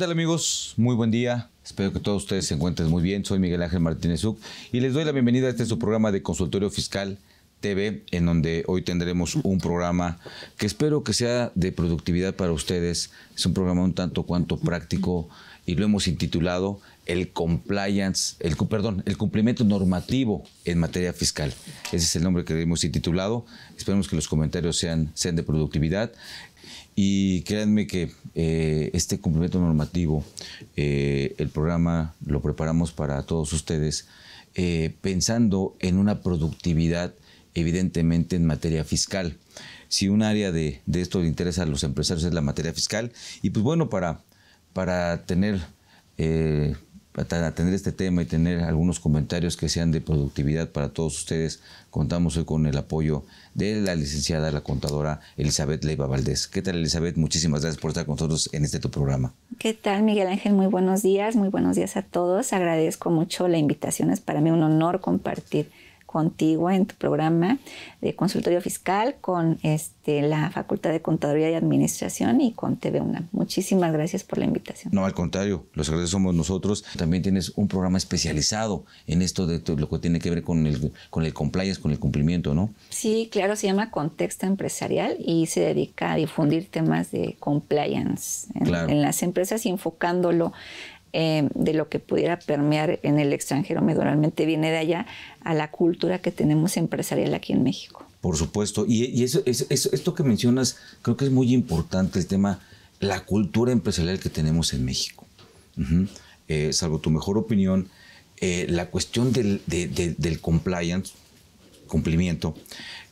tal amigos? Muy buen día. Espero que todos ustedes se encuentren muy bien. Soy Miguel Ángel Martínez Uc y les doy la bienvenida a este su programa de Consultorio Fiscal TV, en donde hoy tendremos un programa que espero que sea de productividad para ustedes. Es un programa un tanto cuanto práctico y lo hemos intitulado el compliance, el, perdón, el cumplimiento normativo en materia fiscal. Ese es el nombre que le hemos intitulado. Esperemos que los comentarios sean, sean de productividad. Y créanme que eh, este cumplimiento normativo, eh, el programa lo preparamos para todos ustedes, eh, pensando en una productividad evidentemente en materia fiscal. Si un área de, esto le interesa a los empresarios es la materia fiscal, y pues bueno, para, para tener para atender este tema y tener algunos comentarios que sean de productividad para todos ustedes, contamos hoy con el apoyo de la licenciada, la contadora Elizabeth Leiva Valdés. ¿Qué tal, Elizabeth? Muchísimas gracias por estar con nosotros en este tu programa. ¿Qué tal, Miguel Ángel? Muy buenos días, muy buenos días a todos. Agradezco mucho la invitación. Es para mí un honor compartir contigo en tu programa de consultorio fiscal con este, la Facultad de Contaduría y Administración y con TV una Muchísimas gracias por la invitación. No, al contrario, los somos nosotros. También tienes un programa especializado en esto de lo que tiene que ver con el, con el compliance, con el cumplimiento, ¿no? Sí, claro, se llama Contexto Empresarial y se dedica a difundir temas de compliance en, en las empresas y enfocándolo Em, de lo que pudiera permear en el extranjero, realmente viene de allá a la cultura que tenemos empresarial aquí en México. Por supuesto, y, eso, esto que mencionas creo que es muy importante el tema, la cultura empresarial que tenemos en México. Eh, salvo tu mejor opinión, eh, la cuestión del, compliance, cumplimiento,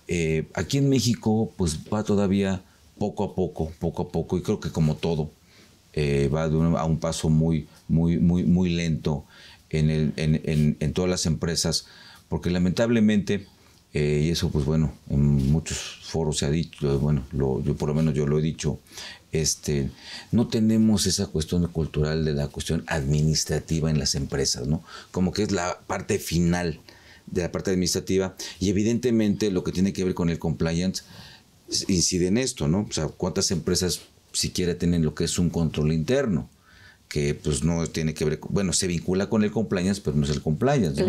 eh, aquí en México pues va todavía poco a poco, poco a poco, y creo que como todo, va de a un paso muy, muy, muy, muy lento en, el, en, en, todas las empresas, porque lamentablemente, eh, y eso pues bueno, en muchos foros se ha dicho, bueno, yo por lo menos yo lo he dicho, este, no tenemos esa cuestión cultural de la cuestión administrativa en las empresas, ¿no? Como que es la parte final de la parte administrativa y evidentemente lo que tiene que ver con el compliance incide en esto, ¿no? O sea, ¿cuántas empresas siquiera tienen lo que es un control interno? que pues no tiene que ver, bueno, se vincula con el compliance, pero no es el compliance.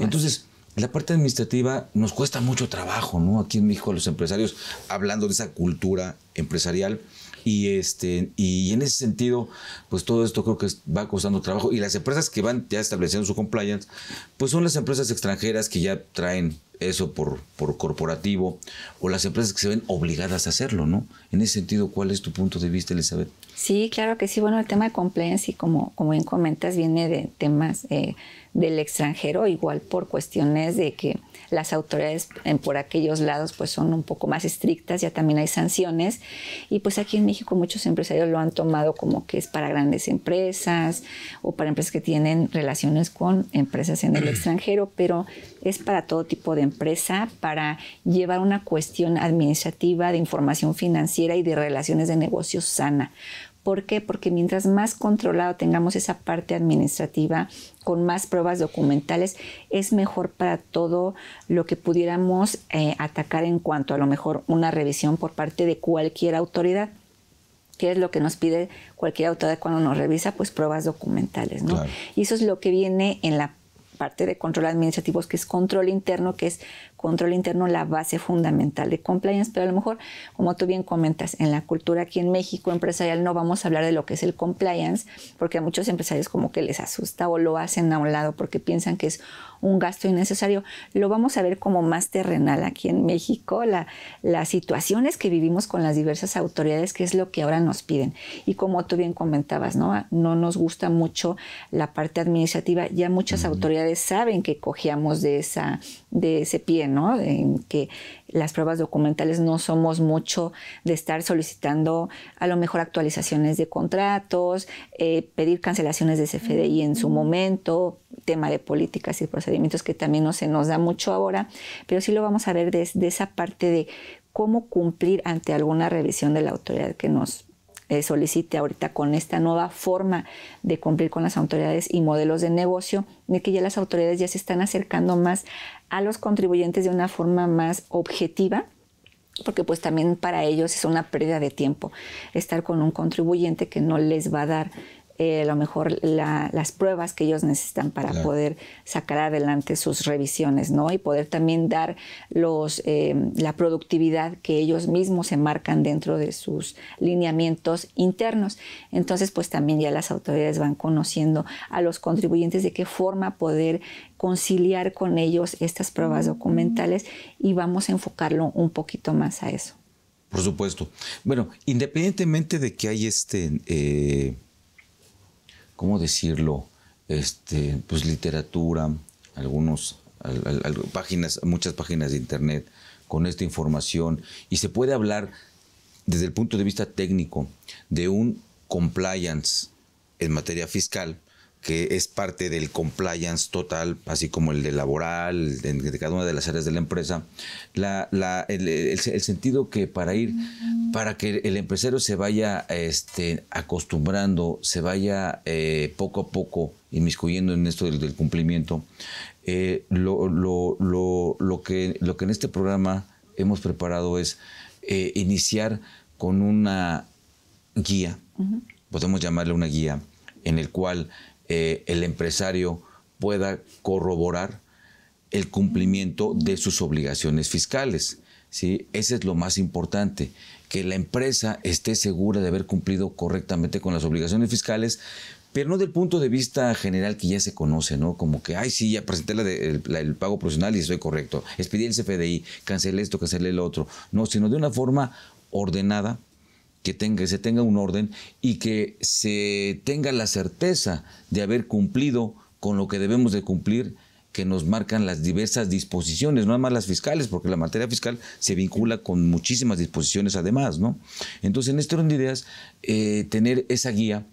Entonces, la parte administrativa nos cuesta mucho trabajo, ¿no? Aquí en México los empresarios, hablando de esa cultura empresarial, y, este, y en ese sentido, pues todo esto creo que va costando trabajo. Y las empresas que van ya estableciendo su compliance, pues son las empresas extranjeras que ya traen eso por, por corporativo o las empresas que se ven obligadas a hacerlo, ¿no? En ese sentido, ¿cuál es tu punto de vista, Elizabeth? Sí, claro que sí. Bueno, el tema de compliance, y como, como bien comentas, viene de temas eh, del extranjero, igual por cuestiones de que las autoridades en, por aquellos lados pues son un poco más estrictas, ya también hay sanciones. Y pues aquí en México muchos empresarios lo han tomado como que es para grandes empresas o para empresas que tienen relaciones con empresas en el extranjero, pero es para todo tipo de empresa, para llevar una cuestión administrativa de información financiera y de relaciones de negocios sana. ¿Por qué? Porque mientras más controlado tengamos esa parte administrativa, con más pruebas documentales, es mejor para todo lo que pudiéramos eh, atacar en cuanto a lo mejor una revisión por parte de cualquier autoridad. ¿Qué es lo que nos pide cualquier autoridad cuando nos revisa? Pues pruebas documentales, ¿no? Y eso es lo que viene en la parte de control administrativo, que es control interno, que es control interno la base fundamental de compliance, pero a lo mejor, como tú bien comentas, en la cultura aquí en México empresarial no vamos a hablar de lo que es el compliance, porque a muchos empresarios como que les asusta o lo hacen a un lado porque piensan que es un gasto innecesario. Lo vamos a ver como más terrenal aquí en México, la, las situaciones que vivimos con las diversas autoridades, que es lo que ahora nos piden. Y como tú bien comentabas, ¿no? No nos gusta mucho la parte administrativa, ya muchas autoridades saben que cogíamos de, esa, de ese pie, en que las pruebas documentales no somos mucho de estar solicitando a lo mejor actualizaciones de contratos, eh, pedir cancelaciones de CFDI en su momento, tema de políticas y procedimientos que también no se nos da mucho ahora, pero sí lo vamos a ver desde esa parte de cómo cumplir ante alguna revisión de la autoridad que nos eh, solicite ahorita con esta nueva forma de cumplir con las autoridades y modelos de negocio, de que ya las autoridades ya se están acercando más a los contribuyentes de una forma más objetiva porque pues también para ellos es una pérdida de tiempo estar con un contribuyente que no les va a dar eh, a lo mejor las pruebas que ellos necesitan para poder sacar adelante sus revisiones, ¿no? Y poder también dar los, eh, la productividad que ellos mismos se marcan dentro de sus lineamientos internos. Entonces, pues también ya las autoridades van conociendo a los contribuyentes de qué forma poder conciliar con ellos estas pruebas documentales y vamos a enfocarlo un poquito más a eso. Por supuesto. Bueno, independientemente de que hay este... Eh, ¿cómo decirlo? Este, pues literatura, algunos, páginas, muchas páginas de internet con esta información y se puede hablar desde el punto de vista técnico de un compliance en materia fiscal que es parte del compliance total, así como el de laboral, de, cada una de las áreas de la empresa, la, el, sentido que para ir para que el empresario se vaya este, acostumbrando, se vaya eh, poco a poco inmiscuyendo en esto del, cumplimiento, eh, lo, que, lo que en este programa hemos preparado es eh, iniciar con una guía, podemos llamarle una guía, en el cual el empresario pueda corroborar el cumplimiento de sus obligaciones fiscales. ¿sí? Ese es lo más importante que la empresa esté segura de haber cumplido correctamente con las obligaciones fiscales, pero no del punto de vista general que ya se conoce, ¿no? Como que, ay, sí, ya presenté el, pago profesional y estoy correcto. Expedí el CFDI, cancelé esto, cancelé el otro. No, sino de una forma ordenada, que, tenga, que se tenga un orden y que se tenga la certeza de haber cumplido con lo que debemos de cumplir que nos marcan las diversas disposiciones, no más las fiscales, porque la materia fiscal se vincula con muchísimas disposiciones además, ¿no? Entonces, en este orden de ideas, eh, tener esa guía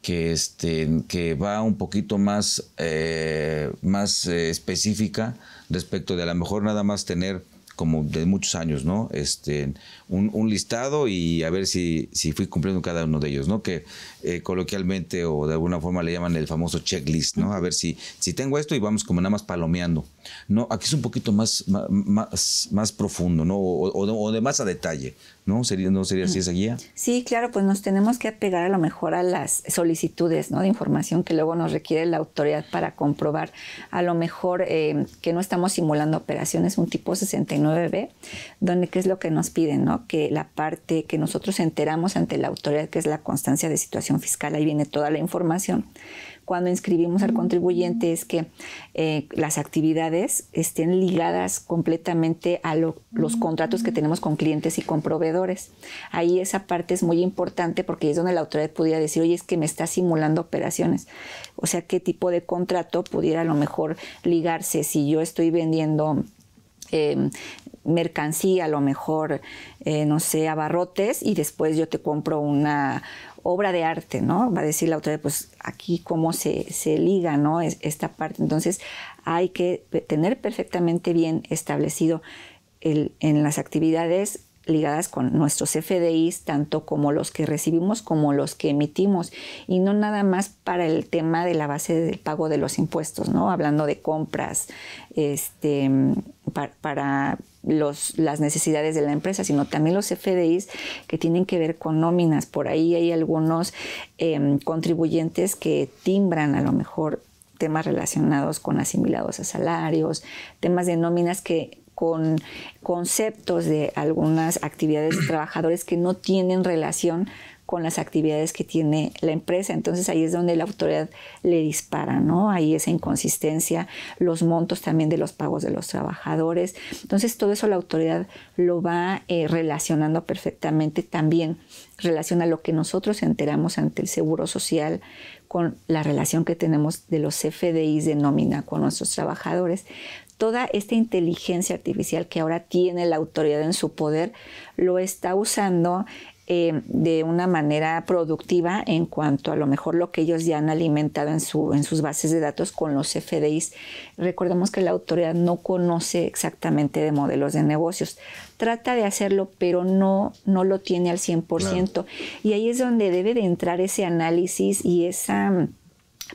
que, este, que va un poquito más, eh, más eh, específica respecto de a lo mejor nada más tener como de muchos años, ¿no? Este, un, listado y a ver si, si, fui cumpliendo cada uno de ellos, ¿no? Que eh, coloquialmente o de alguna forma le llaman el famoso checklist, ¿no? A ver si, si tengo esto y vamos como nada más palomeando. No, aquí es un poquito más, más, más profundo, ¿no? O, o de más a detalle. ¿no? Sería, ¿No sería así esa guía? Sí, claro, pues nos tenemos que apegar a lo mejor a las solicitudes ¿no? de información que luego nos requiere la autoridad para comprobar a lo mejor em, que no estamos simulando operaciones, un tipo 69B, donde qué es lo que nos piden, ¿no? que la parte que nosotros enteramos ante la autoridad, que es la constancia de situación fiscal, ahí viene toda la información cuando inscribimos al contribuyente es que eh, las actividades estén ligadas completamente a los contratos que tenemos con clientes y con proveedores. Ahí esa parte es muy importante porque es donde la autoridad pudiera decir, oye, es que me está simulando operaciones. O sea, qué tipo de contrato pudiera a lo mejor ligarse si yo estoy vendiendo em, mercancía, a lo mejor, eh, no sé, abarrotes, y después yo te compro una, obra de arte, ¿no? Va a decir la otra, pues aquí cómo se, liga, ¿no? Es, esta parte. Entonces hay que tener perfectamente bien establecido en las actividades ligadas con nuestros FDIs, tanto como los que recibimos como los que emitimos, y no nada más para el tema de la base del pago de los impuestos, ¿no? Hablando de compras, este, para, para las necesidades de la empresa, sino también los FDIs que tienen que ver con nóminas. Por ahí hay algunos em, contribuyentes que timbran a lo mejor temas relacionados con asimilados a salarios, temas de nóminas que con conceptos de algunas actividades de trabajadores que no tienen relación con las actividades que tiene la empresa. Entonces ahí es donde la autoridad le dispara, ¿no? Ahí esa inconsistencia, los montos también de los pagos de los trabajadores. Entonces todo eso la autoridad lo va eh, relacionando perfectamente también relaciona lo que nosotros enteramos ante el Seguro Social con la relación que tenemos de los CFDIs de nómina con nuestros trabajadores. Toda esta inteligencia artificial que ahora tiene la autoridad en su poder lo está usando eh, de una manera productiva en cuanto a lo mejor lo que ellos ya han alimentado en, su, en sus bases de datos con los FDIs. Recordemos que la autoridad no conoce exactamente de modelos de negocios. Trata de hacerlo, pero no, no lo tiene al 100%. Y ahí es donde debe de entrar ese análisis y esa mm,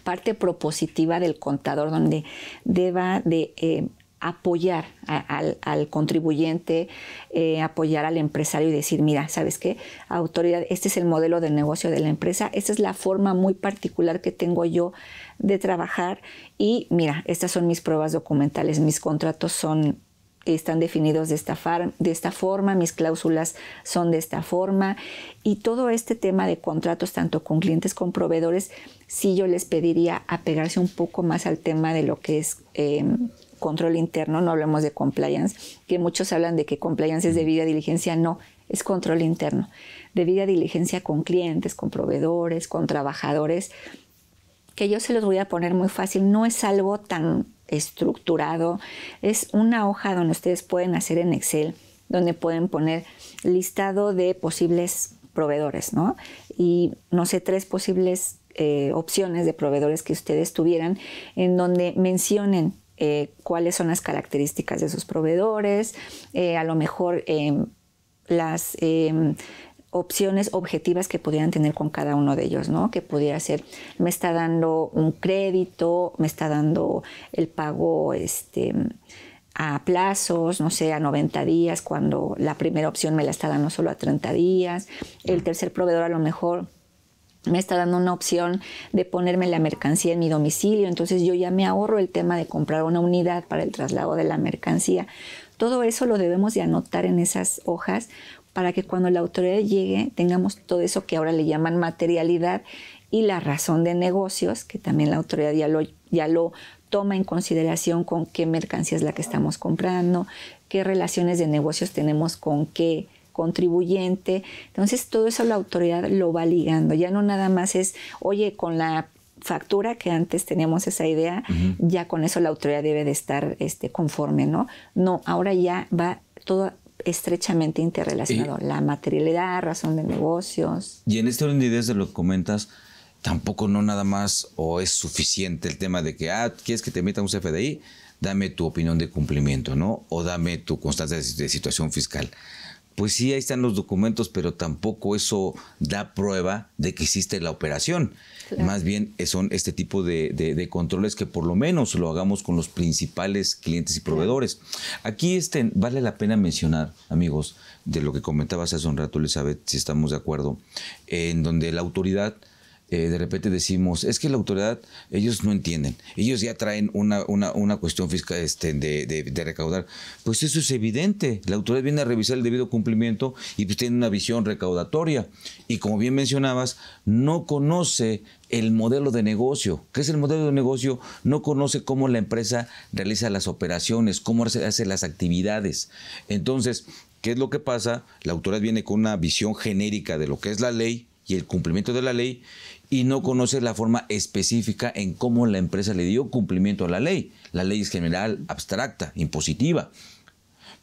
parte propositiva del contador, donde deba de eh, apoyar al, contribuyente, eh, apoyar al empresario y decir, mira, ¿sabes qué? Autoridad, este es el modelo de negocio de la empresa, esta es la forma muy particular que tengo yo de trabajar y mira, estas son mis pruebas documentales, mis contratos son están definidos de esta, de esta forma, mis cláusulas son de esta forma y todo este tema de contratos tanto con clientes como proveedores, sí yo les pediría apegarse un poco más al tema de lo que es em, control interno, no hablamos de compliance, que muchos hablan de que compliance es debida diligencia, no, es control interno, debida diligencia con clientes, con proveedores, con trabajadores, que yo se los voy a poner muy fácil, no es algo tan estructurado, es una hoja donde ustedes pueden hacer en Excel, donde pueden poner listado de posibles proveedores, ¿no? Y no sé, tres posibles eh, opciones de proveedores que ustedes tuvieran en donde mencionen eh, cuáles son las características de sus proveedores, eh, a lo mejor em, las em, opciones objetivas que pudieran tener con cada uno de ellos, ¿no? Que pudiera ser, me está dando un crédito, me está dando el pago este, a plazos, no sé, a 90 días, cuando la primera opción me la está dando solo a 30 días, el tercer proveedor a lo mejor me está dando una opción de ponerme la mercancía en mi domicilio, entonces yo ya me ahorro el tema de comprar una unidad para el traslado de la mercancía. Todo eso lo debemos de anotar en esas hojas para que cuando la autoridad llegue tengamos todo eso que ahora le llaman materialidad y la razón de negocios, que también la autoridad ya lo, ya lo toma en consideración con qué mercancía es la que estamos comprando, qué relaciones de negocios tenemos con qué contribuyente. Entonces todo eso la autoridad lo va ligando. Ya no nada más es, oye, con la factura que antes teníamos esa idea, ya con eso la autoridad debe de estar este, conforme, ¿no? No, ahora ya va todo estrechamente interrelacionado, la materialidad, razón de negocios. Y en este orden de ideas de lo que comentas, tampoco no nada más o es suficiente el tema de que, ah, quieres que te meta un CFDI, dame tu opinión de cumplimiento, ¿no? O dame tu constancia de situación fiscal pues sí, ahí están los documentos, pero tampoco eso da prueba de que existe la operación. Más bien eh, son este tipo de, controles que por lo menos lo hagamos con los principales clientes y proveedores. Aquí este, vale la pena mencionar, amigos, de lo que comentabas hace un rato, Elizabeth, si estamos de acuerdo, en donde la autoridad eh, de repente decimos, es que la autoridad, ellos no entienden, ellos ya traen una, una, cuestión fiscal este, de, recaudar. Pues eso es evidente, la autoridad viene a revisar el debido cumplimiento y pues, tiene una visión recaudatoria. Y como bien mencionabas, no conoce el modelo de negocio. ¿Qué es el modelo de negocio? No conoce cómo la empresa realiza las operaciones, cómo hace las actividades. Entonces, ¿qué es lo que pasa? La autoridad viene con una visión genérica de lo que es la ley y el cumplimiento de la ley y no conoce la forma específica en cómo la empresa le dio cumplimiento a la ley. La ley es general, abstracta, impositiva.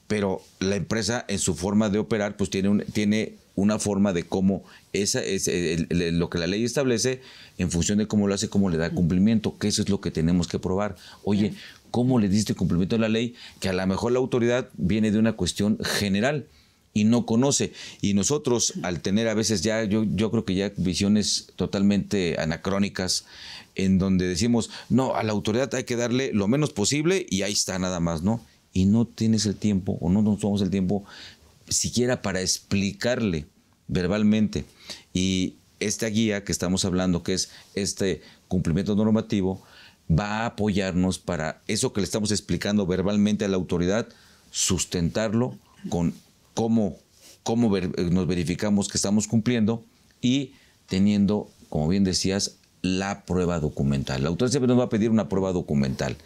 Pero la empresa en su forma de operar pues tiene, tiene una forma de cómo esa es eh, lo que la ley establece en función de cómo lo hace, cómo le da cumplimiento, que eso es lo que tenemos que probar. Oye, ¿cómo le diste cumplimiento a la ley? Que a lo mejor la autoridad viene de una cuestión general y no conoce. Y nosotros, al tener a veces ya, yo, yo creo que ya visiones totalmente anacrónicas, en donde decimos, no, a la autoridad hay que darle lo menos posible y ahí está nada más, ¿no? Y no tienes el tiempo o no nos tomamos el tiempo siquiera para explicarle verbalmente. Y esta guía que estamos hablando, que es este cumplimiento normativo, va a apoyarnos para eso que le estamos explicando verbalmente a la autoridad, sustentarlo con cómo, cómo eh, nos verificamos que estamos cumpliendo y teniendo, como bien decías, la prueba documental. La autoridad siempre nos va a pedir una prueba documental.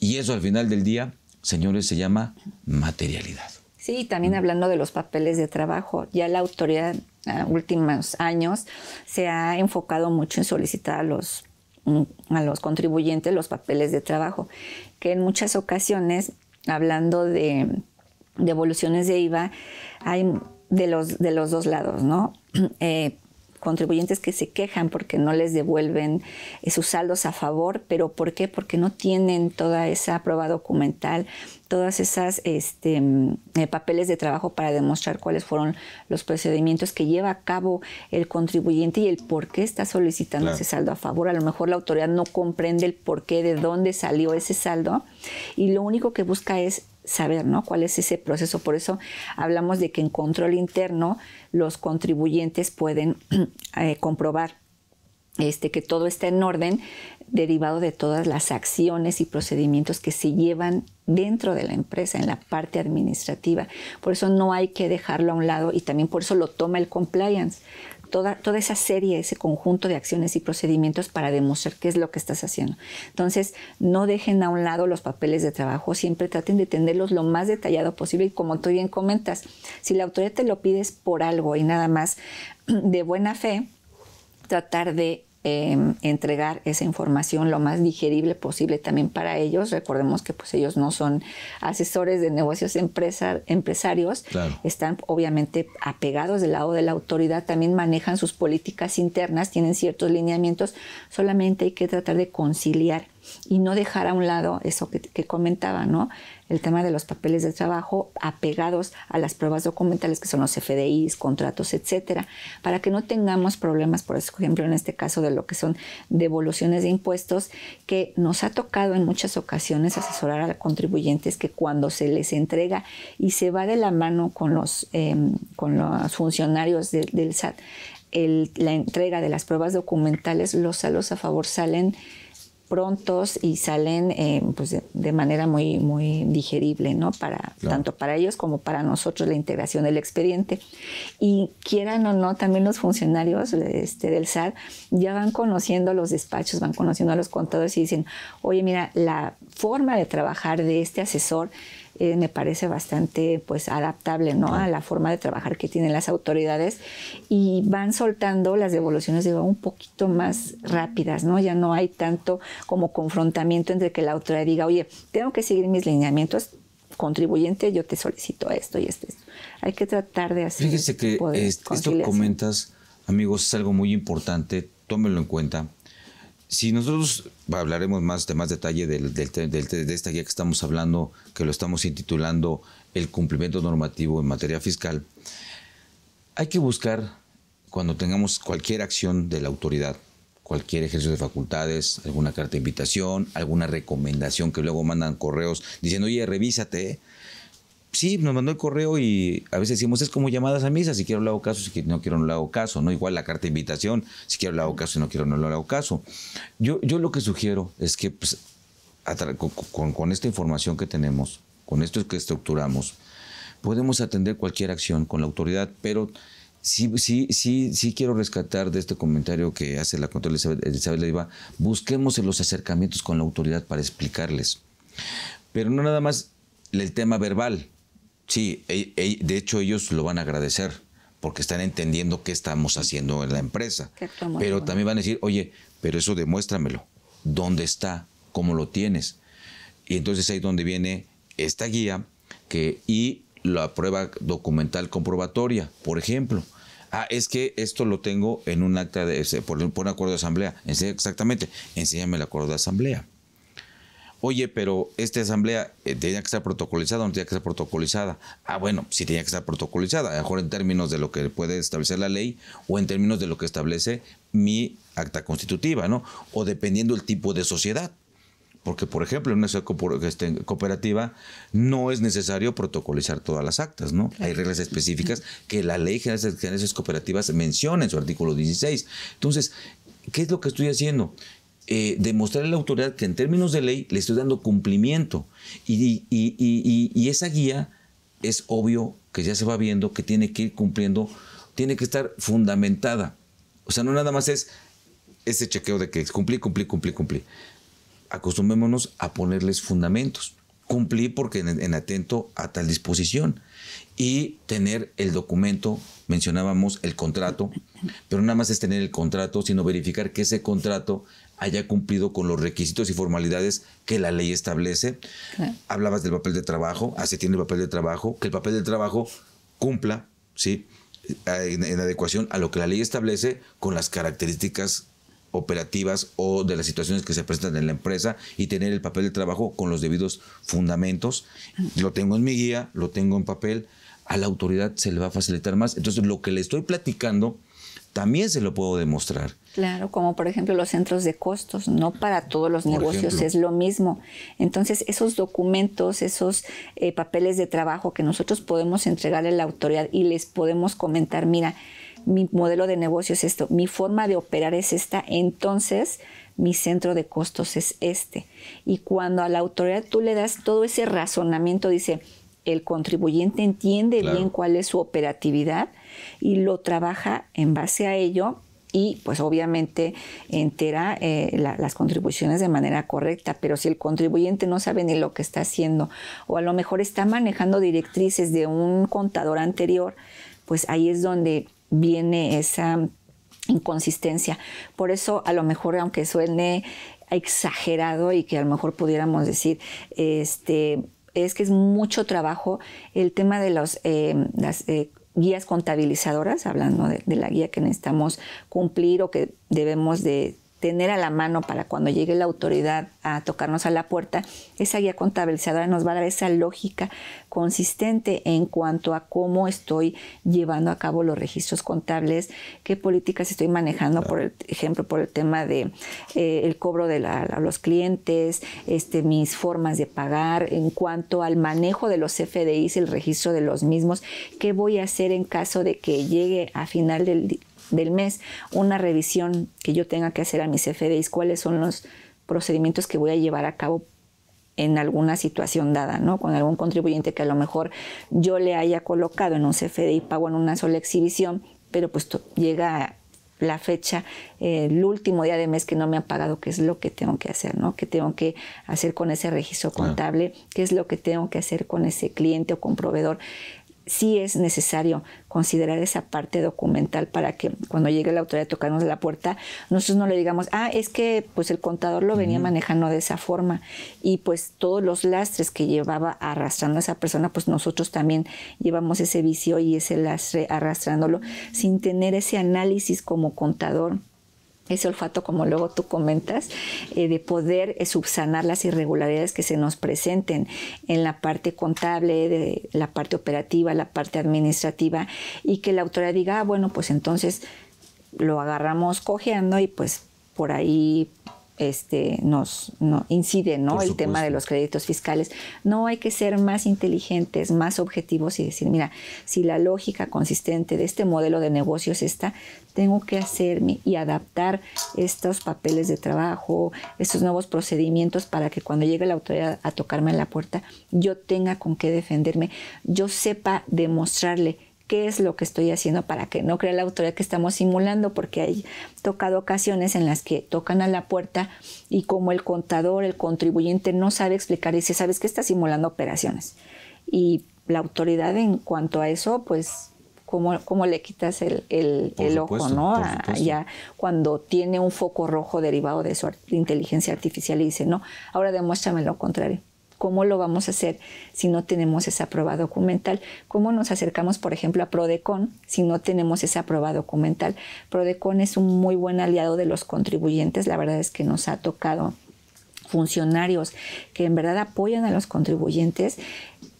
Y eso al final del día, señores, se llama materialidad. Sí, también hablando de los papeles de trabajo, ya la autoridad en ah, últimos años se ha enfocado mucho en solicitar a los, mm, a los contribuyentes los papeles de trabajo, que en muchas ocasiones, hablando de devoluciones de IVA hay de los, de los dos lados, ¿no? Eh, contribuyentes que se quejan porque no les devuelven eh, sus saldos a favor, pero ¿por qué? Porque no tienen toda esa prueba documental, todas esas este, eh, papeles de trabajo para demostrar cuáles fueron los procedimientos que lleva a cabo el contribuyente y el por qué está solicitando ese saldo a favor. A lo mejor la autoridad no comprende el por qué, de dónde salió ese saldo y lo único que busca es saber ¿no? cuál es ese proceso. Por eso hablamos de que en control interno los contribuyentes pueden eh, comprobar este, que todo está en orden derivado de todas las acciones y procedimientos que se llevan dentro de la empresa, en la parte administrativa. Por eso no hay que dejarlo a un lado y también por eso lo toma el compliance toda, esa serie, ese conjunto de acciones y procedimientos para demostrar qué es lo que estás haciendo. Entonces, no dejen a un lado los papeles de trabajo, siempre traten de tenerlos lo más detallado posible y como tú bien comentas, si la autoridad te lo pides por algo y nada más de buena fe, tratar de Em, entregar esa información lo más digerible posible también para ellos. Recordemos que pues ellos no son asesores de negocios empresarios, están obviamente apegados del lado de la autoridad, también manejan sus políticas internas, tienen ciertos lineamientos, solamente hay que tratar de conciliar y no dejar a un lado eso que comentaba, ¿no? el tema de los papeles de trabajo apegados a las pruebas documentales que son los FDIs, contratos, etcétera, para que no tengamos problemas, por ejemplo, en este caso de lo que son devoluciones de impuestos, que nos ha tocado en muchas ocasiones asesorar a contribuyentes que cuando se les entrega y se va de la mano con los, em, con los funcionarios del SAT, el, la entrega de las pruebas documentales, los salos a favor salen prontos y salen eh, pues, de, manera muy, muy digerible, ¿no? Para, Tanto para ellos como para nosotros la integración del expediente. Y quieran o no, también los funcionarios este, del SAT ya van conociendo los despachos, van conociendo a los contadores y dicen, oye, mira, la forma de trabajar de este asesor eh, me parece bastante pues adaptable ¿no? a la forma de trabajar que tienen las autoridades y van soltando las devoluciones digo, un poquito más rápidas, ¿no? ya no hay tanto como confrontamiento entre que la autoridad diga, oye, tengo que seguir mis lineamientos, contribuyente, yo te solicito esto y esto. Hay que tratar de hacer. Fíjese que este, esto que comentas, amigos, es algo muy importante, tómelo en cuenta si nosotros hablaremos más de más detalle del, de esta guía que estamos hablando, que lo estamos intitulando El cumplimiento normativo en materia fiscal, hay que buscar cuando tengamos cualquier acción de la autoridad, cualquier ejercicio de facultades, alguna carta de invitación, alguna recomendación que luego mandan correos diciendo, oye, revísate, sí, nos mandó el correo y a veces decimos, es como llamadas a misa, si quiero le hago caso, si no quiero no le hago caso, ¿no? Igual la carta de invitación, si quiero le hago caso, si no quiero no le hago caso. Yo, yo lo que sugiero es que pues, con, esta información que tenemos, con esto que estructuramos, podemos atender cualquier acción con la autoridad, pero sí, sí, sí, sí quiero rescatar de este comentario que hace la control Elizabeth, Leiva, busquemos en los acercamientos con la autoridad para explicarles. Pero no nada más el tema verbal, Sí, de hecho ellos lo van a agradecer porque están entendiendo qué estamos haciendo en la empresa. Pero también van a decir, oye, pero eso demuéstramelo. ¿Dónde está? ¿Cómo lo tienes? Y entonces ahí es donde viene esta guía que, y la prueba documental comprobatoria, por ejemplo. Ah, es que esto lo tengo en un acta de, por, un acuerdo de asamblea. Exactamente, enséñame el acuerdo de asamblea oye, pero esta asamblea eh, tenía que estar protocolizada o no tenía que estar protocolizada. Ah, bueno, sí tenía que estar protocolizada, a lo mejor en términos de lo que puede establecer la ley o en términos de lo que establece mi acta constitutiva, ¿no? O dependiendo el tipo de sociedad. Porque, por ejemplo, en una este, cooperativa no es necesario protocolizar todas las actas, ¿no? Hay reglas específicas que la ley general de cooperativas menciona en su artículo 16. Entonces, ¿qué es lo que estoy haciendo? Eh, demostrar a la autoridad que en términos de ley le estoy dando cumplimiento. Y, esa guía es obvio que ya se va viendo que tiene que ir cumpliendo, tiene que estar fundamentada. O sea, no nada más es ese chequeo de que cumplí, cumplí, cumplí, cumplí. Acostumémonos a ponerles fundamentos. Cumplí porque en, en atento a tal disposición. Y tener el documento mencionábamos el contrato, pero nada más es tener el contrato, sino verificar que ese contrato haya cumplido con los requisitos y formalidades que la ley establece. Hablabas del papel de trabajo, así tiene el papel de trabajo, que el papel de trabajo cumpla, ¿sí? En, en, adecuación a lo que la ley establece con las características operativas o de las situaciones que se presentan en la empresa y tener el papel de trabajo con los debidos fundamentos. Lo tengo en mi guía, lo tengo en papel, a la autoridad se le va a facilitar más. Entonces, lo que le estoy platicando también se lo puedo demostrar. Claro, como por ejemplo los centros de costos, no para todos los negocios es lo mismo. Entonces, esos documentos, esos eh, papeles de trabajo que nosotros podemos entregarle a la autoridad y les podemos comentar, mira, mi modelo de negocio es esto, mi forma de operar es esta, entonces mi centro de costos es este. Y cuando a la autoridad tú le das todo ese razonamiento, dice, el contribuyente entiende bien cuál es su operatividad, y lo trabaja en base a ello y pues obviamente entera eh, las contribuciones de manera correcta, pero si el contribuyente no sabe ni lo que está haciendo o a lo mejor está manejando directrices de un contador anterior, pues ahí es donde viene esa inconsistencia. Por eso a lo mejor aunque suene exagerado y que a lo mejor pudiéramos decir, este, es que es mucho trabajo el tema de los, eh, las, eh, guías contabilizadoras, hablando de, de la guía que necesitamos cumplir o que debemos de tener a la mano para cuando llegue la autoridad a tocarnos a la puerta, esa guía contabilizadora nos va a dar esa lógica consistente en cuanto a cómo estoy llevando a cabo los registros contables, qué políticas estoy manejando, por ejemplo, por el tema de eh, el cobro de los clientes, este, mis formas de pagar, en cuanto al manejo de los FDIs, el registro de los mismos, qué voy a hacer en caso de que llegue a final del del mes una revisión que yo tenga que hacer a mis CFDIs, cuáles son los procedimientos que voy a llevar a cabo en alguna situación dada, ¿no? Con algún contribuyente que a lo mejor yo le haya colocado en un CFDI pago en una sola exhibición, pero pues llega la fecha, eh, el último día de mes que no me ha pagado, qué es lo que tengo que hacer, ¿no? ¿Qué tengo que hacer con ese registro contable? ¿Qué es lo que tengo que hacer con ese cliente o con proveedor? sí es necesario considerar esa parte documental para que cuando llegue la autoridad a tocarnos la puerta, nosotros no le digamos, ah, es que pues el contador lo venía manejando de esa forma y pues todos los lastres que llevaba arrastrando a esa persona, pues nosotros también llevamos ese vicio y ese lastre arrastrándolo sin tener ese análisis como contador ese olfato, como luego tú comentas, eh, de poder eh, subsanar las irregularidades que se nos presenten en la parte contable, de la parte operativa, la parte administrativa, y que la autoridad diga, ah, bueno, pues entonces lo agarramos cojeando y pues por ahí este, nos incide el tema de los créditos fiscales. No hay que ser más inteligentes, más objetivos y decir, mira, si la lógica consistente de este modelo de negocio es esta, tengo que hacerme y adaptar estos papeles de trabajo, estos nuevos procedimientos para que cuando llegue la autoridad a tocarme en la puerta, yo tenga con qué defenderme, yo sepa demostrarle qué es lo que estoy haciendo para que no crea la autoridad que estamos simulando, porque hay tocado ocasiones en las que tocan a la puerta y como el contador, el contribuyente no sabe explicar, y dice, ¿sabes qué está simulando operaciones? Y la autoridad en cuanto a eso, pues Cómo, como le quitas el, el, ojo, ¿no? ya cuando tiene un foco rojo derivado de su inteligencia artificial y dice, no, ahora demuéstrame lo contrario. ¿Cómo lo vamos a hacer si no tenemos esa prueba documental? ¿Cómo nos acercamos, por ejemplo, a Prodecon si no tenemos esa prueba documental? Prodecon es un muy buen aliado de los contribuyentes, la verdad es que nos ha tocado funcionarios que en verdad apoyan a los contribuyentes,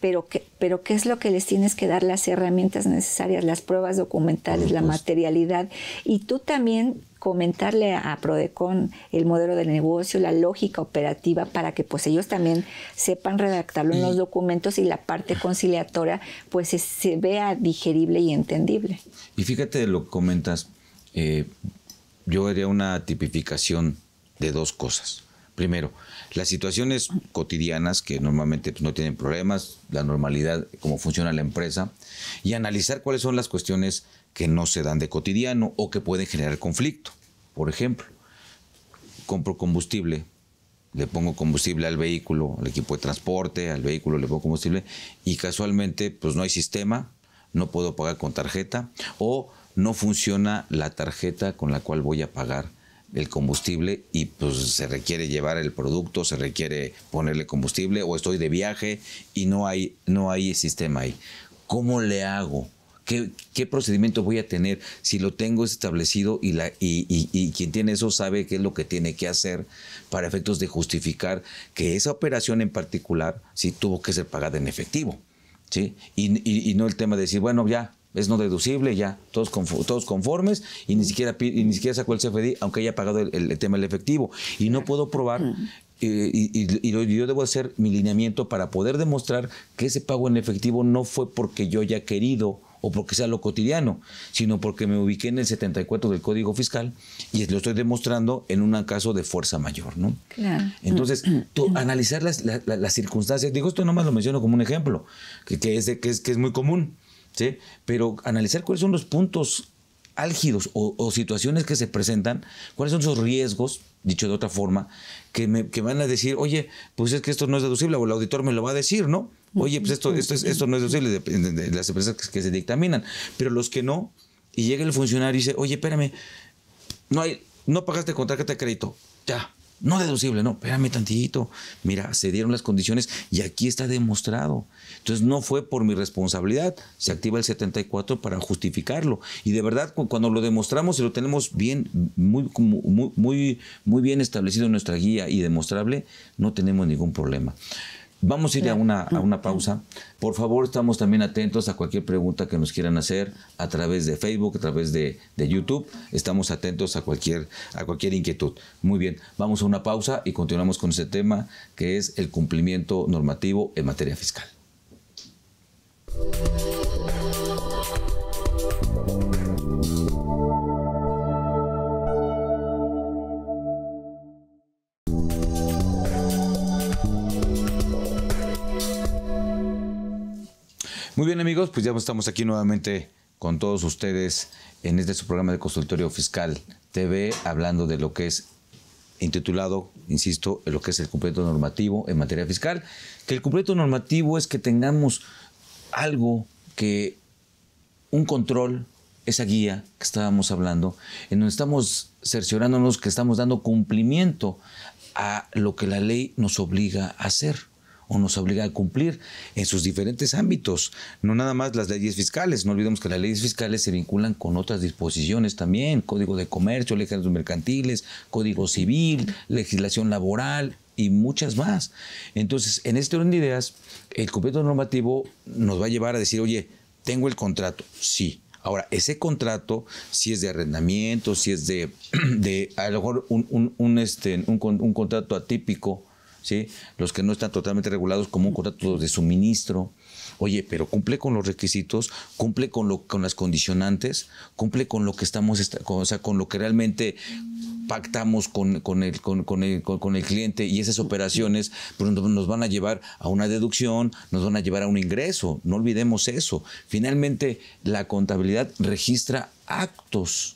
pero, que, pero qué es lo que les tienes que dar las herramientas necesarias, las pruebas documentales, la materialidad. Y tú también comentarle a Prodecon el modelo del negocio, la lógica operativa, para que pues ellos también sepan redactarlo en los documentos y la parte conciliatoria pues se, vea digerible y entendible. Y fíjate lo que comentas, eh, yo haría una tipificación de dos cosas. Primero, las situaciones cotidianas que normalmente pues, no tienen problemas, la normalidad, cómo funciona la empresa, y analizar cuáles son las cuestiones que no se dan de cotidiano o que pueden generar conflicto. Por ejemplo, compro combustible, le pongo combustible al vehículo, al equipo de transporte, al vehículo le pongo combustible, y casualmente pues no hay sistema, no puedo pagar con tarjeta o no funciona la tarjeta con la cual voy a pagar el combustible y pues se requiere llevar el producto, se requiere ponerle combustible o estoy de viaje y no hay, no hay sistema ahí. ¿Cómo le hago? ¿Qué, ¿Qué, procedimiento voy a tener? Si lo tengo establecido y, la, y, quien tiene eso sabe qué es lo que tiene que hacer para efectos de justificar que esa operación en particular sí tuvo que ser pagada en efectivo. ¿sí? Y, y, no el tema de decir, bueno, ya, es no deducible, ya, todos, conformes, todos conformes, y ni siquiera, ni siquiera sacó el CFD aunque haya pagado el, tema del efectivo. Y no puedo probar, eh, y, yo debo hacer mi lineamiento para poder demostrar que ese pago en efectivo no fue porque yo haya querido o porque sea lo cotidiano, sino porque me ubiqué en el 74 del Código Fiscal y lo estoy demostrando en un caso de fuerza mayor, ¿no? Entonces, analizar las, circunstancias, digo, esto nomás lo menciono como un ejemplo, que, que, que es muy común. Pero analizar cuáles son los puntos álgidos o, situaciones que se presentan, cuáles son esos riesgos, dicho de otra forma, que me van a decir, oye, pues es que esto no es deducible, o el auditor me lo va a decir, ¿no? Oye, pues esto, esto, esto no es deducible de, de, las empresas que se dictaminan, pero los que no, y llega el funcionario y dice, oye, espérame, no hay, no pagaste con contrato de crédito, ya, no deducible, no, espérame tantito. Mira, se dieron las condiciones y aquí está demostrado. Entonces no fue por mi responsabilidad. Se activa el 74 para justificarlo. Y de verdad, cuando lo demostramos y lo tenemos bien, muy, muy, muy, muy bien establecido en nuestra guía y demostrable, no tenemos ningún problema. Vamos a ir a una, a una pausa. Por favor, estamos también atentos a cualquier pregunta que nos quieran hacer a través de Facebook, a través de, YouTube. Estamos atentos a cualquier, a cualquier inquietud. Muy bien, vamos a una pausa y continuamos con este tema que es el cumplimiento normativo en materia fiscal. Muy bien amigos, pues ya estamos aquí nuevamente con todos ustedes en este su programa de consultorio fiscal TV, hablando de lo que es intitulado, insisto, lo que es el cumplimiento normativo en materia fiscal, que el cumplimiento normativo es que tengamos algo que un control, esa guía que estábamos hablando, en donde estamos cerciorándonos que estamos dando cumplimiento a lo que la ley nos obliga a hacer o nos obliga a cumplir en sus diferentes ámbitos, no nada más las leyes fiscales, no olvidemos que las leyes fiscales se vinculan con otras disposiciones también, Código de Comercio, leyes mercantiles, Código Civil, legislación laboral, y muchas más. Entonces, en este orden de ideas, el cumplimiento normativo nos va a llevar a decir, oye, tengo el contrato, sí. Ahora, ese contrato, si es de arrendamiento, si es de, de a lo mejor un, un este, contrato atípico, los que no están totalmente regulados como un contrato de suministro. Oye, pero cumple con los requisitos, cumple con, lo, con las condicionantes, cumple con lo que estamos, o sea, con lo que realmente pactamos con, el, con, el, cliente y esas operaciones pues, nos van a llevar a una deducción, nos van a llevar a un ingreso. No olvidemos eso. Finalmente, la contabilidad registra actos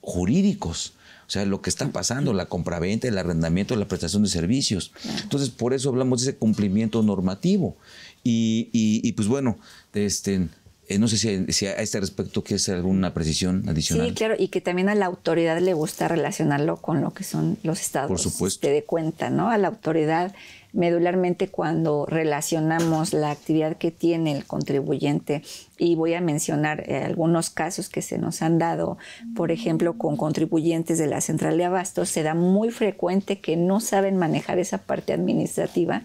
jurídicos. O sea, lo que está pasando, la compraventa, el arrendamiento, la prestación de servicios. Entonces, por eso hablamos de ese cumplimiento normativo. Y, pues bueno, este, eh, no sé si, a este respecto quieres alguna precisión adicional. Sí, claro, y que también a la autoridad le gusta relacionarlo con lo que son los estados Por supuesto. dé cuenta, ¿no? A la autoridad medularmente cuando relacionamos la actividad que tiene el contribuyente y voy a mencionar eh, algunos casos que se nos han dado, por ejemplo, con contribuyentes de la central de abastos, se da muy frecuente que no saben manejar esa parte administrativa,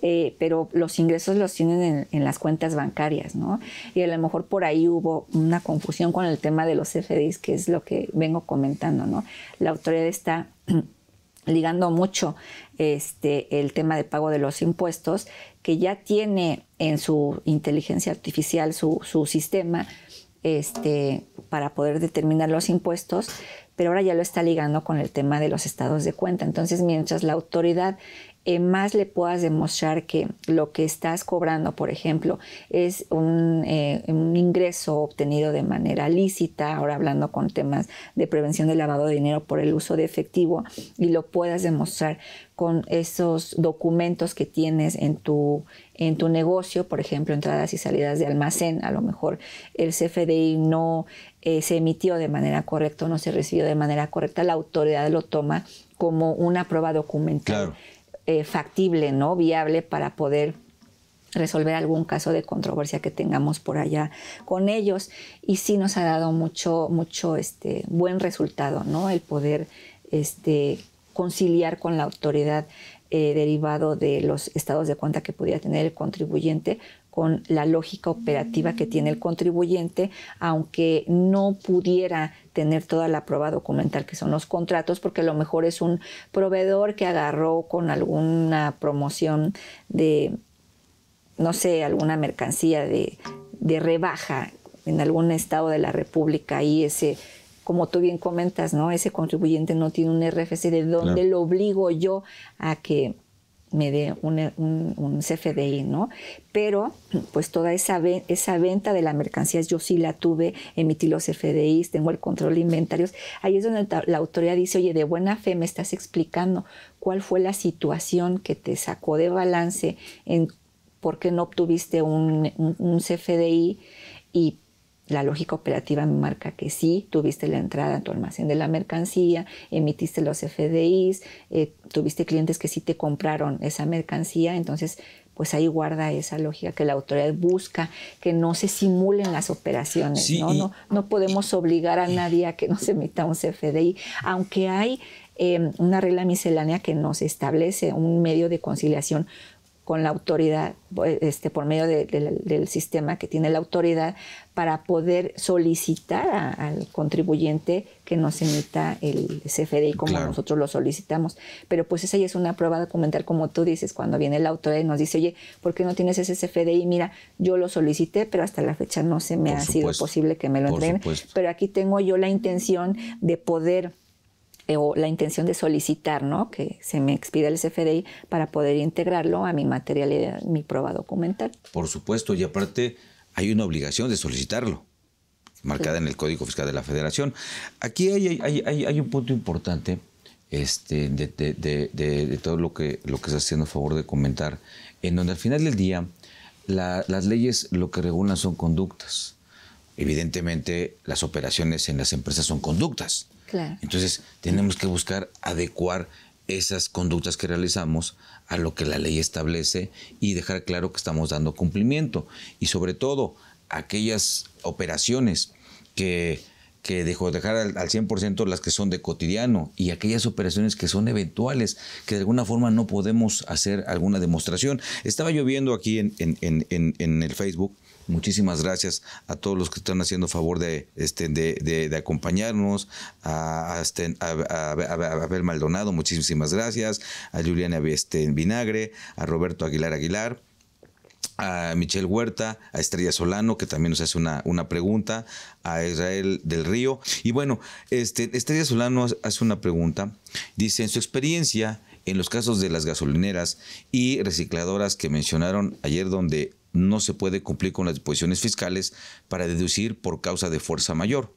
eh, pero los ingresos los tienen en, en, las cuentas bancarias, ¿no? Y a lo mejor por ahí hubo una confusión con el tema de los FDIs, que es lo que vengo comentando, ¿no? La autoridad está ligando mucho este, el tema de pago de los impuestos, que ya tiene en su inteligencia artificial su, su sistema este, para poder determinar los impuestos, pero ahora ya lo está ligando con el tema de los estados de cuenta. Entonces, mientras la autoridad eh, más le puedas demostrar que lo que estás cobrando, por ejemplo, es eh, un, ingreso obtenido de manera lícita, ahora hablando con temas de prevención del lavado de dinero por el uso de efectivo, y lo puedas demostrar con esos documentos que tienes en tu, en tu negocio, por ejemplo, entradas y salidas de almacén, a lo mejor el CFDI no eh, se emitió de manera correcta no se recibió de manera correcta, la autoridad lo toma como una prueba documental. Eh, factible, ¿no? Viable para poder resolver algún caso de controversia que tengamos por allá con ellos y sí nos ha dado mucho mucho este buen resultado no el poder este conciliar con la autoridad eh, derivado de los estados de cuenta que pudiera tener el contribuyente con la lógica operativa que tiene el contribuyente, aunque no pudiera tener toda la prueba documental que son los contratos, porque a lo mejor es un proveedor que agarró con alguna promoción de, no sé, alguna mercancía de, rebaja en algún estado de la República y ese como tú bien comentas, ¿no? Ese contribuyente no tiene un RFC, ¿de dónde lo obligo yo a que me dé un, un, CFDI, ¿no? Pero pues toda esa, esa venta de las mercancías yo sí la tuve, emití los CFDIs, tengo el control de inventarios. Ahí es donde la autoridad dice, oye, de buena fe me estás explicando cuál fue la situación que te sacó de balance, en por qué no obtuviste un, un CFDI y la lógica operativa me marca que sí, tuviste la entrada a tu almacén de la mercancía, emitiste los FDIs, eh, tuviste clientes que sí te compraron esa mercancía, entonces pues ahí guarda esa lógica que la autoridad busca, que no se simulen las operaciones, ¿no? ¿no? ¿no? podemos obligar a nadie a que nos emita un CFDI, aunque hay em, una regla miscelánea que nos establece un medio de conciliación con la autoridad, eh, este, por medio del, sistema que tiene la autoridad, para poder solicitar al contribuyente que nos emita el CFDI como nosotros lo solicitamos. Pero pues esa ya es una prueba documental, como tú dices, cuando viene la autoridad y nos dice, oye, ¿por qué no tienes ese CFDI? Mira, yo lo solicité, pero hasta la fecha no se me ha sido posible que me lo entreguen. Pero aquí tengo yo la intención de poder eh, o la intención de solicitar, ¿no? Que se me expida el CFDI para poder integrarlo a mi material y a mi prueba documental. Por supuesto, y aparte hay una obligación de solicitarlo marcada en el Código Fiscal de la Federación. Aquí hay, un punto importante este, de, todo lo que, lo está haciendo a favor de comentar, en donde al final del día las leyes lo que regulan son conductas. Evidentemente las operaciones en las empresas son conductas. Entonces, tenemos que buscar adecuar esas conductas que realizamos a lo que la ley establece y dejar claro que estamos dando cumplimiento. Y sobre todo, aquellas operaciones que, que dejar al, 100% las que son de cotidiano y aquellas operaciones que son eventuales, que de alguna forma no podemos hacer alguna demostración. Estaba yo viendo aquí en, en el Facebook Muchísimas gracias a todos los que están haciendo favor de, este, de, acompañarnos, a, este, a, Abel Maldonado, muchísimas gracias, a Juliana este, Vinagre, a Roberto Aguilar Aguilar a Michelle Huerta, a Estrella Solano, que también nos hace una, una, pregunta, a Israel del Río. Y bueno, este, Estrella Solano hace una pregunta. Dice, en su experiencia, en los casos de las gasolineras y recicladoras que mencionaron ayer, donde no se puede cumplir con las disposiciones fiscales para deducir por causa de fuerza mayor.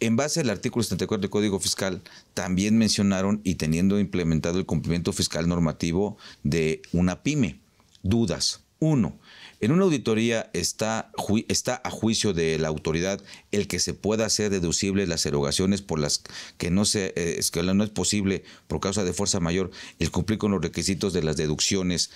En base al artículo 74 del Código Fiscal, también mencionaron y teniendo implementado el cumplimiento fiscal normativo de una pyme. Dudas. Uno, en una auditoría está, está, a juicio de la autoridad el que se pueda hacer deducible las erogaciones por las que no, se, eh, que no es posible por causa de fuerza mayor el cumplir con los requisitos de las deducciones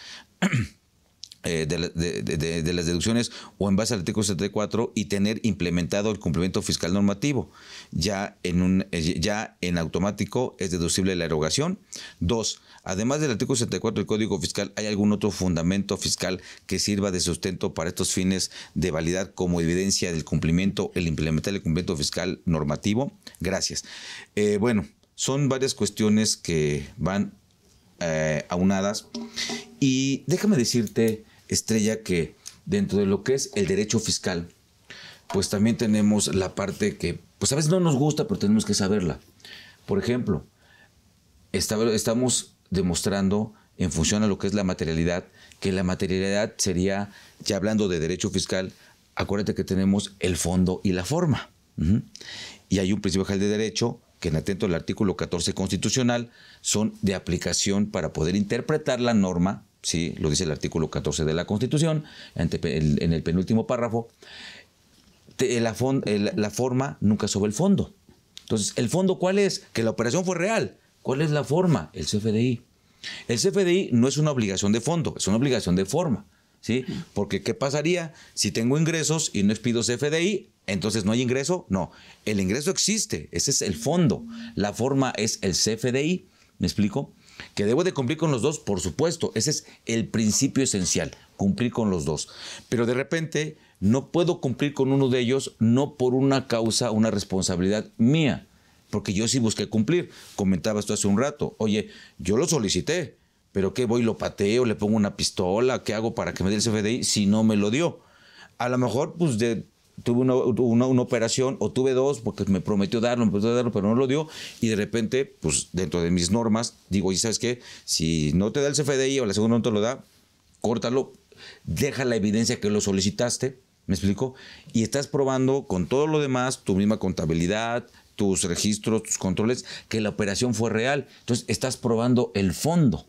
eh, de, las deducciones o en base al artículo 74 y tener implementado el cumplimiento fiscal normativo. Ya en, un, eh, ya en automático es deducible la erogación. Dos, además del artículo 74 del Código Fiscal, ¿hay algún otro fundamento fiscal que sirva de sustento para estos fines de validar como evidencia del cumplimiento, el implementar el cumplimiento fiscal normativo? Gracias. Eh, bueno, son varias cuestiones que van aunadas y déjame decirte estrella que dentro de lo que es el derecho fiscal, pues también tenemos la parte que, pues a veces no nos gusta, pero tenemos que saberla. Por ejemplo, estamos demostrando en función a lo que es la materialidad, que la materialidad sería, ya hablando de derecho fiscal, acuérdate que tenemos el fondo y la forma. Y hay un principio general de derecho que en atento al artículo 14 constitucional son de aplicación para poder interpretar la norma ¿sí? lo dice el artículo 14 de la Constitución, en el penúltimo párrafo, la, la forma nunca sobre el fondo. Entonces, ¿el fondo cuál es? Que la operación fue real. ¿Cuál es la forma? El CFDI. El CFDI no es una obligación de fondo, es una obligación de forma. ¿Sí? Porque ¿qué pasaría si tengo ingresos y no expido CFDI? Entonces no hay ingreso. No, el ingreso existe, ese es el fondo. La forma es el CFDI, ¿me explico? Que debo de cumplir con los dos, por supuesto, ese es el principio esencial, cumplir con los dos. Pero de repente no puedo cumplir con uno de ellos, no por una causa, una responsabilidad mía, porque yo sí busqué cumplir. Comentaba esto hace un rato, oye, yo lo solicité, pero ¿qué voy? ¿Lo pateo? ¿Le pongo una pistola? ¿Qué hago para que me dé el CFDI si no me lo dio? A lo mejor, pues de tuve una, operación o tuve dos porque me prometió darlo, me prometió darlo, pero no lo dio y de repente, pues dentro de mis normas, digo, ¿y sabes qué? Si no te da el CFDI o la segunda no te lo da, córtalo, deja la evidencia que lo solicitaste, ¿me explico? Y estás probando con todo lo demás, tu misma contabilidad, tus registros, tus controles, que la operación fue real. Entonces, estás probando el fondo,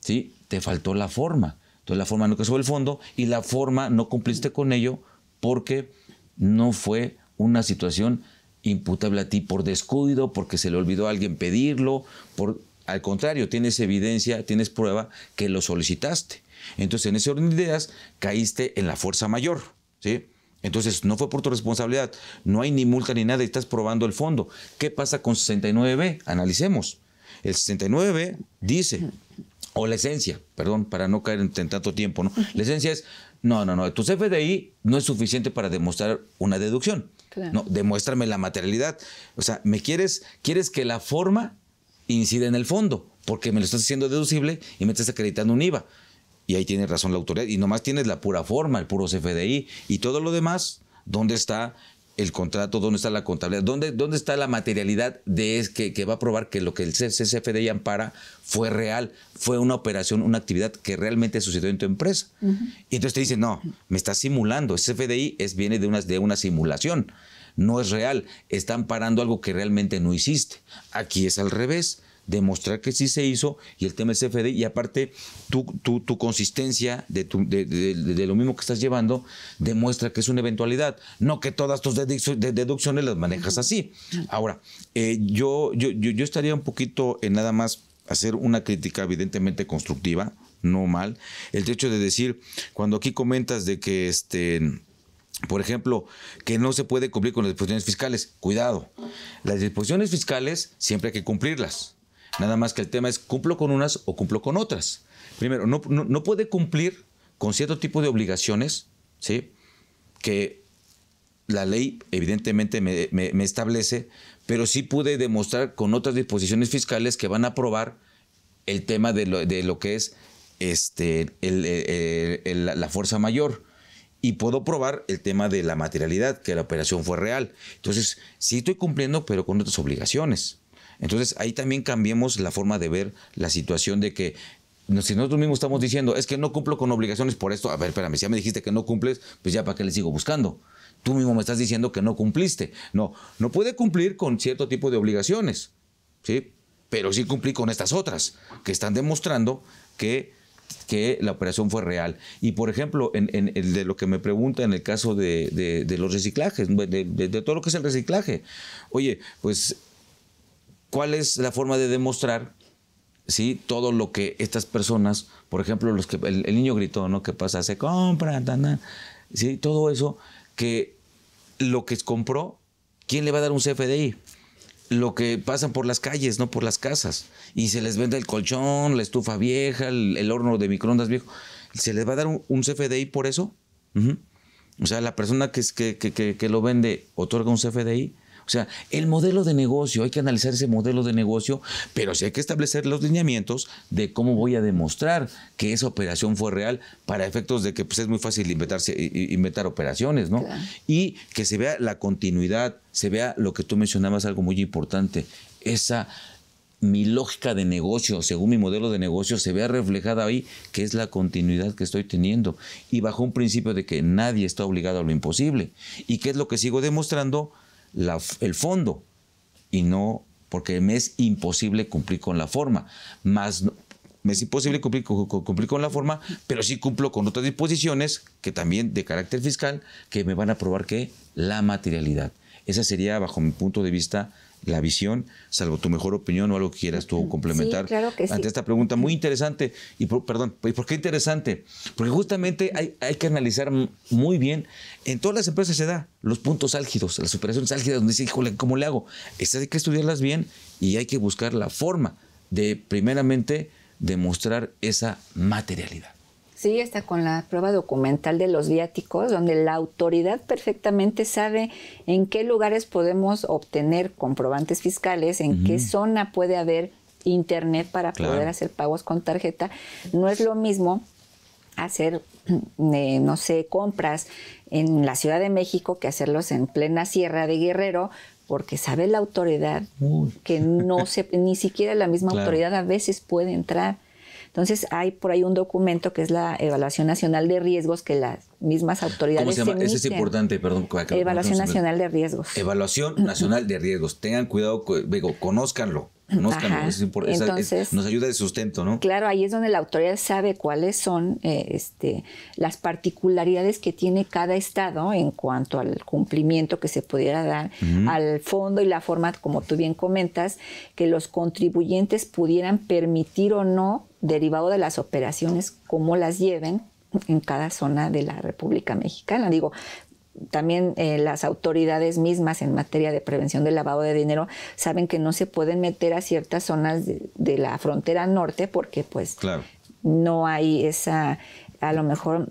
¿sí? Te faltó la forma. Entonces, la forma no fue el fondo y la forma no cumpliste con ello porque no fue una situación imputable a ti por descuido, porque se le olvidó a alguien pedirlo, por, al contrario, tienes evidencia, tienes prueba que lo solicitaste. Entonces, en ese orden de ideas, caíste en la fuerza mayor, ¿sí? Entonces, no fue por tu responsabilidad, no hay ni multa ni nada, y estás probando el fondo. ¿Qué pasa con 69B? Analicemos. El 69B dice, o la esencia, perdón, para no caer en tanto tiempo, ¿no? La esencia es, no, no, no. Tu CFDI no es suficiente para demostrar una deducción. No, demuéstrame la materialidad. O sea, me quieres, quieres que la forma incida en el fondo, porque me lo estás haciendo deducible y me estás acreditando un IVA. Y ahí tiene razón la autoridad. Y nomás tienes la pura forma, el puro CFDI y todo lo demás. ¿Dónde está el contrato, dónde está la contabilidad, dónde, dónde está la materialidad de que, que va a probar que lo que el CCFDI ampara fue real, fue una operación, una actividad que realmente sucedió en tu empresa. Y entonces te dicen, no, me estás simulando, ese CFDI es, viene de una, de una simulación, no es real, está amparando algo que realmente no hiciste. Aquí es al revés demostrar que sí se hizo y el tema es CFD y aparte tu, tu, tu consistencia de, lo mismo que estás llevando demuestra que es una eventualidad, no que todas tus deducciones las manejas así. Ahora, eh, yo, yo, estaría un poquito en nada más hacer una crítica evidentemente constructiva, no mal. El hecho de decir, cuando aquí comentas de que este... Por ejemplo, que no se puede cumplir con las disposiciones fiscales. Cuidado. Las disposiciones fiscales siempre hay que cumplirlas. Nada más que el tema es, ¿cumplo con unas o cumplo con otras? Primero, no, puede cumplir con cierto tipo de obligaciones, ¿sí? Que la ley evidentemente me, me, establece, pero sí pude demostrar con otras disposiciones fiscales que van a probar el tema de lo, de lo que es este, eh, eh, la fuerza mayor y puedo probar el tema de la materialidad, que la operación fue real. Entonces, sí estoy cumpliendo, pero con otras obligaciones. Entonces ahí también cambiemos la forma de ver la situación de que si nosotros mismos estamos diciendo, es que no cumplo con obligaciones por esto, a ver, espérame, si ya me dijiste que no cumples, pues ya para qué le sigo buscando. Tú mismo me estás diciendo que no cumpliste. No, no puede cumplir con cierto tipo de obligaciones, ¿sí? Pero sí cumplí con estas otras, que están demostrando que, que la operación fue real. Y por ejemplo, en, el de lo que me pregunta en el caso de, los reciclajes, de todo lo que es el reciclaje. Oye, pues ¿Cuál es la forma de demostrar ¿sí? todo lo que estas personas, por ejemplo, los que, el, niño gritó, ¿no? ¿Qué pasa? Se compra, tan, ¿sí? todo eso, que lo que compró, ¿quién le va a dar un CFDI? Lo que pasan por las calles, no por las casas. Y se les vende el colchón, la estufa vieja, el, horno de microondas viejo. ¿Se les va a dar un, CFDI por eso? O sea, la persona que, que, que, que lo vende otorga un CFDI sea, el modelo de negocio, hay que analizar ese modelo de negocio, pero sí hay que establecer los lineamientos de cómo voy a demostrar que esa operación fue real para efectos de que pues, es muy fácil inventarse, inventar operaciones, ¿no? Y que se vea la continuidad, se vea lo que tú mencionabas, algo muy importante, esa mi lógica de negocio, según mi modelo de negocio, se vea reflejada ahí, que es la continuidad que estoy teniendo. Y bajo un principio de que nadie está obligado a lo imposible. ¿Y qué es lo que sigo demostrando? el fondo y no porque me es imposible cumplir con la forma. Más me es imposible cumplir, cumplir, con la forma, pero sí cumplo con otras disposiciones que también de carácter fiscal que me van a probar que la materialidad. Esa sería, bajo mi punto de vista, la visión, salvo tu mejor opinión o algo que quieras tú complementar. claro que Ante esta pregunta muy interesante, y perdón, ¿y por qué interesante? Porque justamente hay, que analizar muy bien, en todas las empresas se da los puntos álgidos, las operaciones álgidas, donde dice, híjole, ¿cómo le hago? Estas hay que estudiarlas bien y hay que buscar la forma de, primeramente, demostrar esa materialidad. Sí, está con la prueba documental de los viáticos, donde la autoridad perfectamente sabe en qué lugares podemos obtener comprobantes fiscales, en qué zona puede haber internet para poder hacer pagos con tarjeta. No es lo mismo hacer, mm, eh, no sé, compras en la Ciudad de México que hacerlos en plena Sierra de Guerrero, porque sabe la autoridad que no se, ni siquiera la misma autoridad a veces puede entrar. Entonces hay por ahí un documento que es la Evaluación Nacional de Riesgos que las mismas autoridades ¿Cómo se llama? Ese es importante, perdón. Evaluación Nacional de Riesgos. Evaluación Nacional de Riesgos. Tengan cuidado, digo, conózcanlo conozcan, nos ayuda de sustento, ¿no? Claro, ahí es donde la autoridad sabe cuáles son eh, este, las particularidades que tiene cada estado en cuanto al cumplimiento que se pudiera dar al fondo y la forma, como tú bien comentas, que los contribuyentes pudieran permitir o no, derivado de las operaciones, cómo las lleven, en cada zona de la República Mexicana. Digo, también eh, las autoridades mismas en materia de prevención del lavado de dinero saben que no se pueden meter a ciertas zonas de, la frontera norte porque pues no hay esa, a lo mejor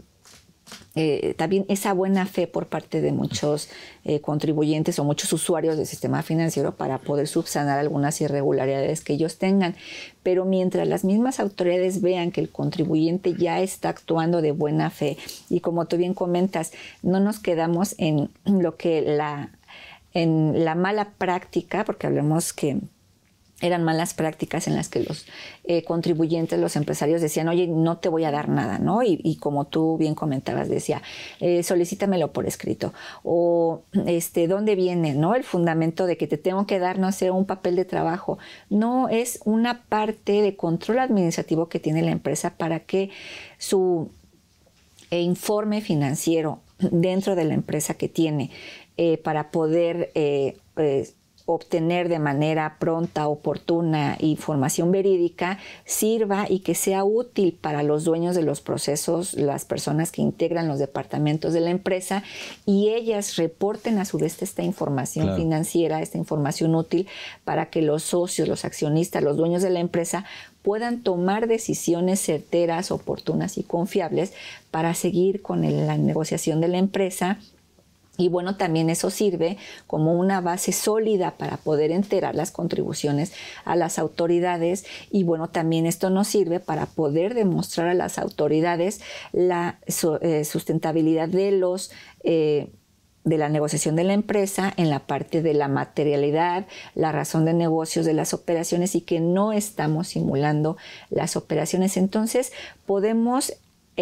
eh, también esa buena fe por parte de muchos eh, contribuyentes o muchos usuarios del sistema financiero para poder subsanar algunas irregularidades que ellos tengan. Pero mientras las mismas autoridades vean que el contribuyente ya está actuando de buena fe y como tú bien comentas, no nos quedamos en lo que la, en la mala práctica, porque hablemos que eran malas prácticas en las que los eh, contribuyentes, los empresarios decían, oye, no te voy a dar nada, ¿no? Y, como tú bien comentabas, decía, eh, solicítamelo por escrito. O, este, ¿dónde viene, no? El fundamento de que te tengo que dar, no sé, un papel de trabajo. No, es una parte de control administrativo que tiene la empresa para que su eh, informe financiero dentro de la empresa que tiene, para poder obtener de manera pronta, oportuna información verídica sirva y que sea útil para los dueños de los procesos, las personas que integran los departamentos de la empresa y ellas reporten a su vez esta información financiera, esta información útil para que los socios, los accionistas, los dueños de la empresa puedan tomar decisiones certeras, oportunas y confiables para seguir con la negociación de la empresa y bueno, también eso sirve como una base sólida para poder enterar las contribuciones a las autoridades y bueno, también esto nos sirve para poder demostrar a las autoridades la eh, sustentabilidad de los... Eh, de la negociación de la empresa en la parte de la materialidad, la razón de negocios de las operaciones y que no estamos simulando las operaciones. Entonces podemos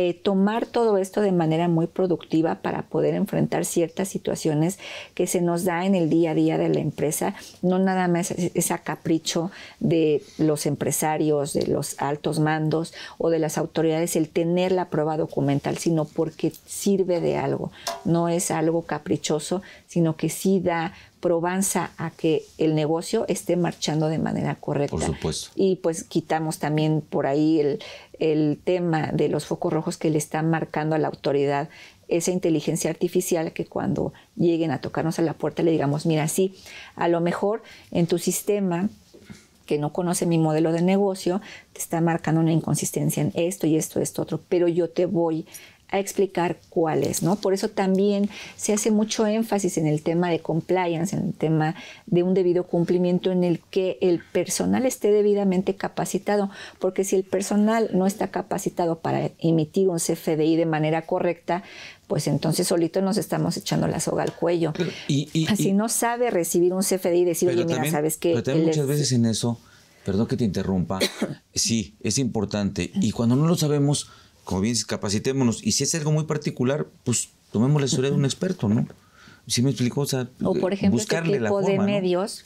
eh, tomar todo esto de manera muy productiva para poder enfrentar ciertas situaciones que se nos da en el día a día de la empresa, no nada más es a capricho de los empresarios, de los altos mandos o de las autoridades el tener la prueba documental, sino porque sirve de algo, no es algo caprichoso, sino que sí da probanza a que el negocio esté marchando de manera correcta. Por supuesto. Y pues quitamos también por ahí el, el tema de los focos rojos que le están marcando a la autoridad esa inteligencia artificial que cuando lleguen a tocarnos a la puerta le digamos, mira, sí, a lo mejor en tu sistema que no conoce mi modelo de negocio, te está marcando una inconsistencia en esto y esto, esto, otro, pero yo te voy a explicar es, ¿no? Por eso también se hace mucho énfasis en el tema de compliance, en el tema de un debido cumplimiento en el que el personal esté debidamente capacitado, porque si el personal no está capacitado para emitir un CFDI de manera correcta, pues entonces solito nos estamos echando la soga al cuello. y, Así ah, no sabe recibir un CFDI y decir, oye, mira, sabes que... Pero muchas veces en eso, perdón que te interrumpa, sí, es importante, y cuando no lo sabemos como bien capacitémonos. Y si es algo muy particular, pues tomemos la historia de un experto, ¿no? Si me explico, o sea, o por ejemplo, este buscarle de medios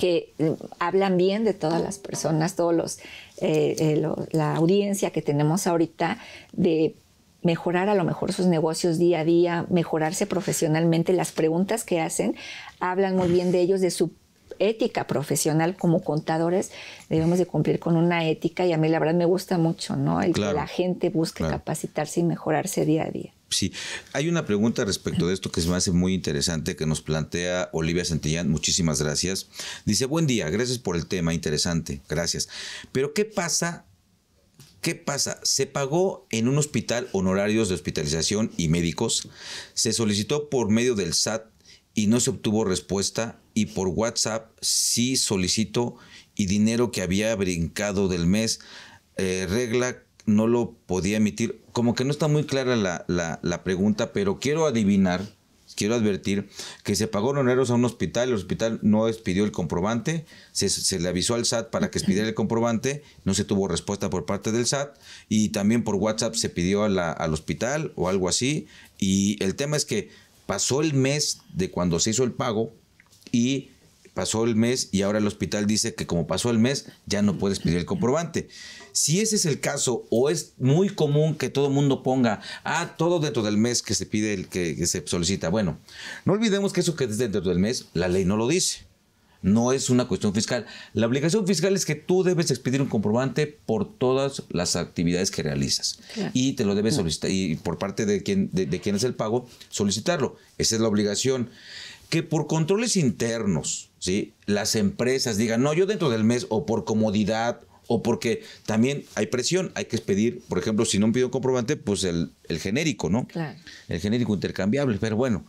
que eh, hablan bien de todas las personas, todos los, eh, eh, la audiencia que tenemos ahorita, de mejorar a lo mejor sus negocios día a día, mejorarse profesionalmente, las preguntas que hacen, hablan muy bien de ellos, de su ética profesional como contadores, debemos de cumplir con una ética y a mí la verdad me gusta mucho, ¿no? El que la gente busque capacitarse y mejorarse día a día. Sí, hay una pregunta respecto de esto que se me hace muy interesante que nos plantea Olivia Santillán. Muchísimas gracias. Dice, buen día, gracias por el tema, interesante, gracias. Pero ¿qué pasa ¿Qué pasa? Se pagó en un hospital honorarios de hospitalización y médicos. Se solicitó por medio del SAT y no se obtuvo respuesta y por WhatsApp sí solicitó y dinero que había brincado del mes, eh, regla no lo podía emitir. Como que no está muy clara la, la, pregunta, pero quiero adivinar, quiero advertir que se pagó honorarios a un hospital, el hospital no pidió el comprobante, se, le avisó al SAT para que expidiera el comprobante, no se tuvo respuesta por parte del SAT y también por WhatsApp se pidió al hospital o algo así. Y el tema es que pasó el mes de cuando se hizo el pago y pasó el mes y ahora el hospital dice que como pasó el mes ya no puedes pedir el comprobante. Si ese es el caso o es muy común que todo el mundo ponga, ah, todo dentro del mes que se pide, el que, que, se solicita. Bueno, no olvidemos que eso que es dentro del mes, la ley no lo dice. No es una cuestión fiscal. La obligación fiscal es que tú debes expedir un comprobante por todas las actividades que realizas. Y te lo debes solicitar. Y por parte de quien, de, es el pago, solicitarlo. Esa es la obligación. Que por controles internos, ¿sí? las empresas digan, no, yo dentro del mes o por comodidad o porque también hay presión, hay que pedir, por ejemplo, si no pido comprobante, pues el, genérico, ¿no? Claro. El genérico intercambiable, pero bueno,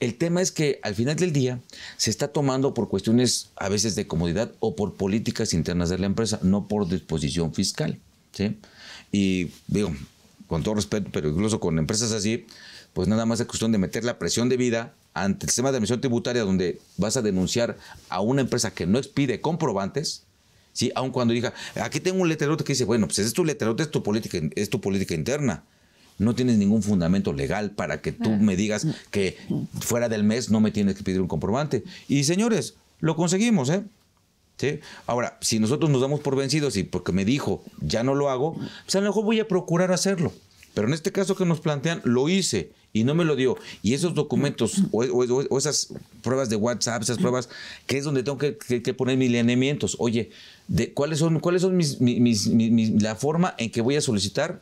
el tema es que al final del día se está tomando por cuestiones a veces de comodidad o por políticas internas de la empresa, no por disposición fiscal, Y digo, con todo respeto, pero incluso con empresas así, pues nada más es cuestión de meter la presión de vida ante el sistema de admisión tributaria donde vas a denunciar a una empresa que no expide comprobantes, ¿sí? Aun cuando diga, aquí tengo un letrerote que dice, bueno, pues es tu letrerote, es tu política, es tu política interna. No tienes ningún fundamento legal para que tú me digas mm. que fuera del mes no me tienes que pedir un comprobante. Y señores, lo conseguimos, ¿eh? ¿Sí? Ahora, si nosotros nos damos por vencidos y porque me dijo, ya no lo hago, pues a lo mejor voy a procurar hacerlo. Pero en este caso que nos plantean, lo hice y no me lo dio. Y esos documentos o, esas pruebas de WhatsApp, esas pruebas, que es donde tengo que, poner mis lineamientos. Oye, de, ¿cuáles son, cuáles son la forma en que voy a solicitar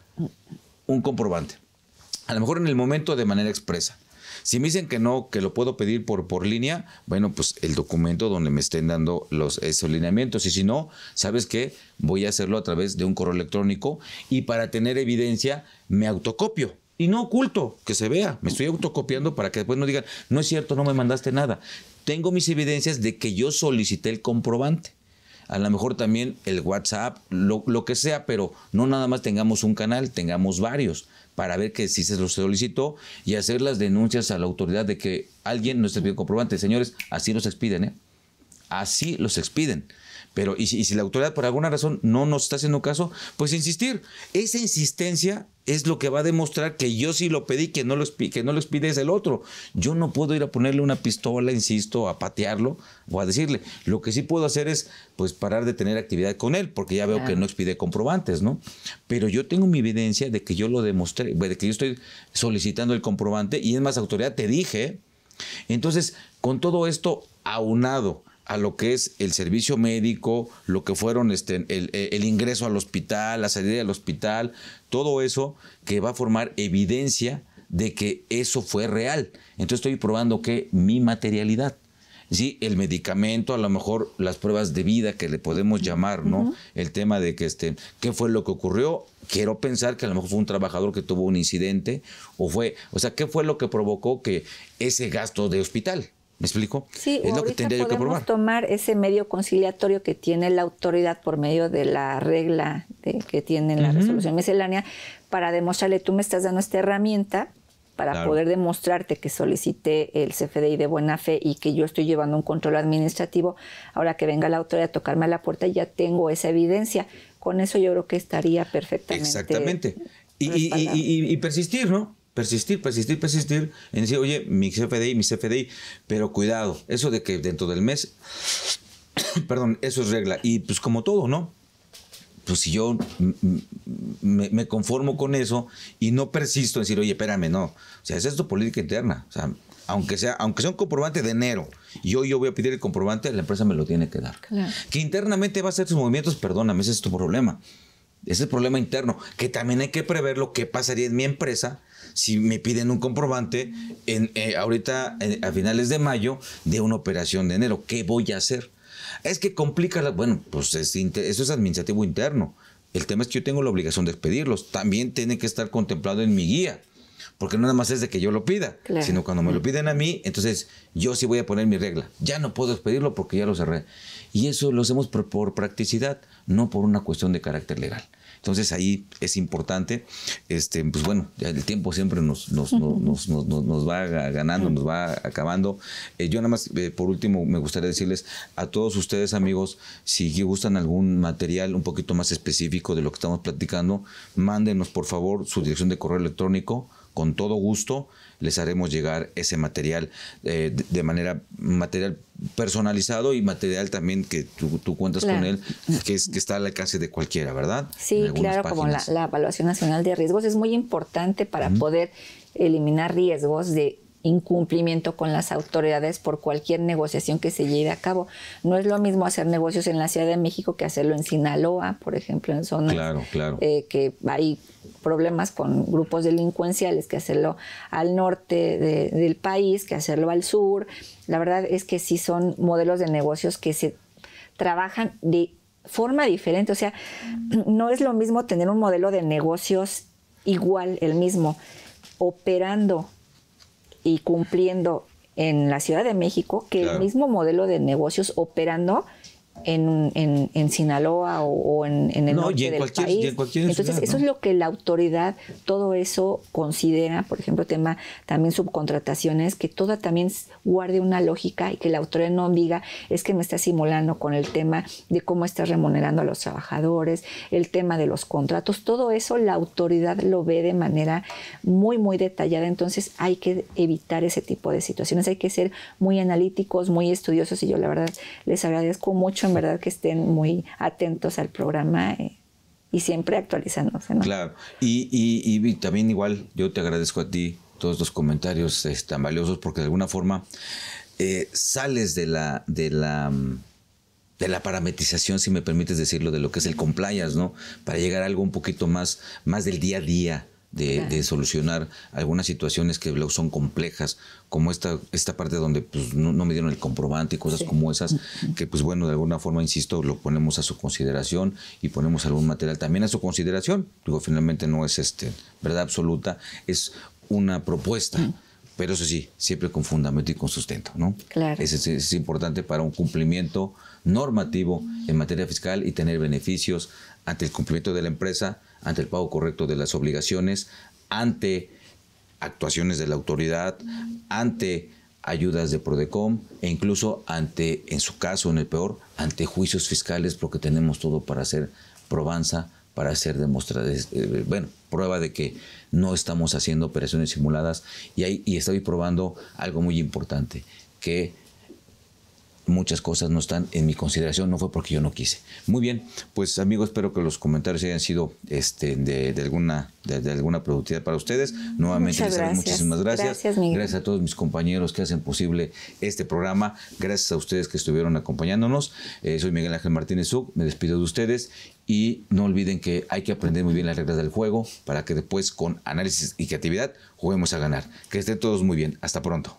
un comprobante? A lo mejor en el momento de manera expresa. Si me dicen que no, que lo puedo pedir por, por línea, bueno, pues el documento donde me estén dando los, esos lineamientos. Y si no, ¿sabes qué? Voy a hacerlo a través de un correo electrónico y para tener evidencia me autocopio. Y no oculto, que se vea. Me estoy autocopiando para que después no digan, no es cierto, no me mandaste nada. Tengo mis evidencias de que yo solicité el comprobante. A lo mejor también el WhatsApp, lo, que sea, pero no nada más tengamos un canal, tengamos varios para ver que si se lo solicitó y hacer las denuncias a la autoridad de que alguien no esté pidiendo comprobante. Señores, así los expiden, ¿eh? Así los expiden. Pero, y si, la autoridad por alguna razón no nos está haciendo caso, pues insistir. Esa insistencia es lo que va a demostrar que yo sí lo pedí, que no lo, que no lo es el otro. Yo no puedo ir a ponerle una pistola, insisto, a patearlo o a decirle. Lo que sí puedo hacer es pues parar de tener actividad con él, porque ya veo que no expide comprobantes, ¿no? Pero yo tengo mi evidencia de que yo lo demostré, de que yo estoy solicitando el comprobante y es más autoridad, te dije. Entonces, con todo esto aunado a lo que es el servicio médico, lo que fueron este, el, ingreso al hospital, la salida del hospital, todo eso que va a formar evidencia de que eso fue real. Entonces estoy probando que mi materialidad, sí, el medicamento, a lo mejor las pruebas de vida que le podemos llamar, ¿no? El tema de que este, qué fue lo que ocurrió. Quiero pensar que a lo mejor fue un trabajador que tuvo un incidente o fue, o sea, qué fue lo que provocó que ese gasto de hospital. ¿Me explico? Sí, es lo que tendría yo que probar. tomar ese medio conciliatorio que tiene la autoridad por medio de la regla que tiene la resolución miscelánea para demostrarle, tú me estás dando esta herramienta para poder demostrarte que solicité el CFDI de buena fe y que yo estoy llevando un control administrativo, ahora que venga la autoridad a tocarme a la puerta, ya tengo esa evidencia. Con eso yo creo que estaría perfectamente. Exactamente. y persistir, ¿no? persistir, persistir, persistir en decir, oye, mi CFDI, mi CFDI, pero cuidado, eso de que dentro del mes, perdón, eso es regla. Y pues como todo, ¿no? Pues si yo me, conformo con eso y no persisto en decir, oye, espérame, no. O sea, esa es tu política interna. O sea, aunque sea, aunque sea un comprobante de enero, y yo voy a pedir el comprobante, la empresa me lo tiene que dar. Que internamente va a hacer sus movimientos, perdóname, ese es tu problema. Ese es el problema interno, que también hay que prever lo que pasaría en mi empresa si me piden un comprobante en, eh, ahorita eh, a finales de mayo de una operación de enero. ¿Qué voy a hacer? Es que complica la... Bueno, pues es eso es administrativo interno. El tema es que yo tengo la obligación de expedirlos. También tiene que estar contemplado en mi guía. Porque no nada más es de que yo lo pida, sino cuando me lo piden a mí, entonces yo sí voy a poner mi regla. Ya no puedo expedirlo porque ya lo cerré. Y eso lo hacemos por practicidad, no por una cuestión de carácter legal. Entonces ahí es importante, este, pues bueno, el tiempo siempre nos, nos, va ganando, nos va acabando. Eh, yo nada más, eh, por último, me gustaría decirles a todos ustedes, amigos, si gustan algún material un poquito más específico de lo que estamos platicando, mándenos por favor su dirección de correo electrónico con todo gusto les haremos llegar ese material eh, de manera material personalizado y material también que tú, tú cuentas con él, que, es, que está al alcance de cualquiera, ¿verdad? Sí, claro, como la, Evaluación Nacional de Riesgos es muy importante para poder eliminar riesgos de incumplimiento con las autoridades por cualquier negociación que se lleve a cabo. No es lo mismo hacer negocios en la Ciudad de México que hacerlo en Sinaloa, por ejemplo, en zonas eh, que hay problemas con grupos delincuenciales, que hacerlo al norte del país, que hacerlo al sur. La verdad es que sí son modelos de negocios que se trabajan de forma diferente. O sea, no es lo mismo tener un modelo de negocios igual, el mismo, operando y cumpliendo en la Ciudad de México que el mismo modelo de negocios operando en, en, en Sinaloa o, en, en, el norte del país. Entonces, eso es lo que la autoridad, todo eso considera, por ejemplo, tema también subcontrataciones, que toda también guarde una lógica y que la autoridad no diga, es que me está simulando con el tema de cómo está remunerando a los trabajadores, el tema de los contratos, todo eso la autoridad lo ve de manera muy, muy detallada. Entonces, hay que evitar ese tipo de situaciones, hay que ser muy analíticos, muy estudiosos y yo la verdad les agradezco mucho en verdad que estén muy atentos al programa eh, y siempre actualizándose. Claro, y, también igual yo te agradezco a ti todos los comentarios tan valiosos porque de alguna forma eh, sales de la... De la de la parametrización, si me permites decirlo, de lo que es el compliance, ¿no? Para llegar a algo un poquito más, más del día a día, de, solucionar algunas situaciones que luego son complejas, como esta, esta parte donde pues, no, me dieron el comprobante y cosas como esas, mm, mm. que pues bueno, de alguna forma, insisto, lo ponemos a su consideración y ponemos algún material también a su consideración. Digo, finalmente no es este, verdad absoluta, es una propuesta. Mm. pero eso sí, siempre con fundamento y con sustento, ¿no? Claro. es, es, importante para un cumplimiento normativo en materia fiscal y tener beneficios ante el cumplimiento de la empresa ante el pago correcto de las obligaciones, ante actuaciones de la autoridad, ante ayudas de Prodecom e incluso ante, en su caso, en el peor, ante juicios fiscales, porque tenemos todo para hacer probanza, para hacer demostrar, eh, eh, bueno, prueba de que no estamos haciendo operaciones simuladas y, ahí, y estoy probando algo muy importante, que muchas cosas no están en mi consideración, no fue porque yo no quise. Muy bien, pues amigos, espero que los comentarios hayan sido este, de, alguna, de, alguna productividad para ustedes. Nuevamente, les muchísimas gracias. Gracias, a todos mis compañeros que hacen posible este programa. Gracias a ustedes que estuvieron acompañándonos. Eh, soy Miguel Ángel Martínez Sub, me despido de ustedes y no olviden que hay que aprender muy bien las reglas del juego para que después con análisis y creatividad juguemos a ganar. Que estén todos muy bien. Hasta pronto.